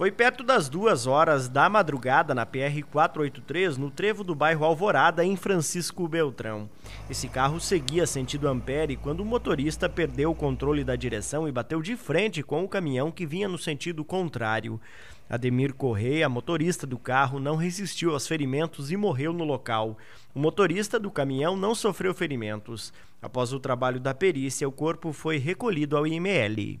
Foi perto das duas horas da madrugada na PR-483, no trevo do bairro Alvorada, em Francisco Beltrão. Esse carro seguia sentido Ampere quando o motorista perdeu o controle da direção e bateu de frente com o caminhão que vinha no sentido contrário. Ademir Correia, motorista do carro, não resistiu aos ferimentos e morreu no local. O motorista do caminhão não sofreu ferimentos. Após o trabalho da perícia, o corpo foi recolhido ao IML.